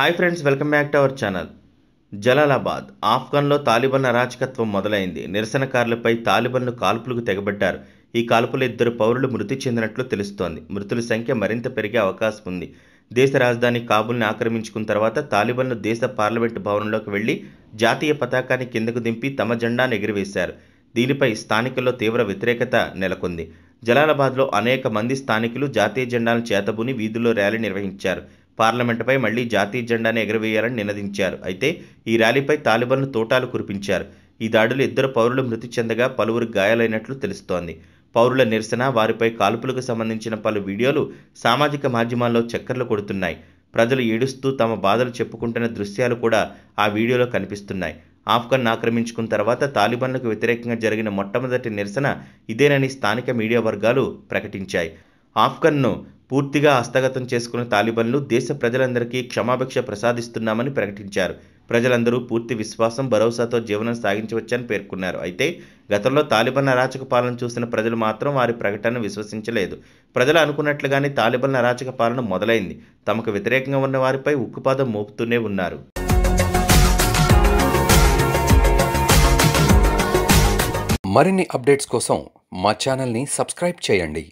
hi friends welcome back to our channel Jalalabad ఆఫ్ఘన్లో తాలిబన్ అరాచకత్వం మొదలైంది నిరసనకారులపై తాలిబన్లు కాల్పులకు తెగబడ్డారు ఈ కాల్పులు ఇద్దరు పౌరులు మృతి చెందినట్లు తెలుస్తోంది మృతుల సంఖ్య మరింత పెరిగే అవకాశం ఉంది దేశ రాజధాని కాబుల్ని ఆక్రమించుకున్న తర్వాత తాలిబన్లు దేశ పార్లమెంటు భవనంలోకి వెళ్లి జాతీయ పతాకాన్ని కిందకు దింపి తమ జెండాను ఎగిరివేశారు దీనిపై స్థానికుల్లో తీవ్ర వ్యతిరేకత నెలకొంది జలాలాబాద్లో అనేక మంది స్థానికులు జాతీయ జెండాలను చేతబూని వీధుల్లో ర్యాలీ నిర్వహించారు పార్లమెంటుపై మళ్లీ జాతీయ జెండాను ఎగరవేయాలని నినదించారు అయితే ఈ ర్యాలీపై తాలిబన్లు తోటాలు కురిపించారు ఈ దాడులు ఇద్దరు పౌరులు మృతి చెందగా పలువురు గాయాలైనట్లు తెలుస్తోంది పౌరుల నిరసన వారిపై కాల్పులకు సంబంధించిన పలు వీడియోలు సామాజిక మాధ్యమాల్లో చక్కర్లు కొడుతున్నాయి ప్రజలు ఏడుస్తూ తమ బాధలు చెప్పుకుంటున్న దృశ్యాలు కూడా ఆ వీడియోలో కనిపిస్తున్నాయి ఆఫ్ఘన్ ఆక్రమించుకున్న తర్వాత తాలిబన్లకు వ్యతిరేకంగా జరిగిన మొట్టమొదటి నిరసన ఇదేనని స్థానిక మీడియా వర్గాలు ప్రకటించాయి ఆఫ్ఘన్ను పూర్తిగా హస్తగతం చేసుకున్న తాలిబన్లు దేశ ప్రజలందరికీ క్షమాభిక్ష ప్రసాదిస్తున్నామని ప్రకటించారు ప్రజలందరూ పూర్తి విశ్వాసం భరోసాతో జీవనం సాగించవచ్చని పేర్కొన్నారు అయితే గతంలో తాలిబన్ అరాచక పాలన చూసిన ప్రజలు మాత్రం వారి ప్రకటనను విశ్వసించలేదు ప్రజలు అనుకున్నట్లుగానే తాలిబన్ అరాచక పాలన మొదలైంది తమకు వ్యతిరేకంగా ఉన్న వారిపై ఉక్కుపాదం మోపుతూనే ఉన్నారు మరిన్ని అప్డేట్స్ కోసం మా ఛానల్ని సబ్స్క్రైబ్ చేయండి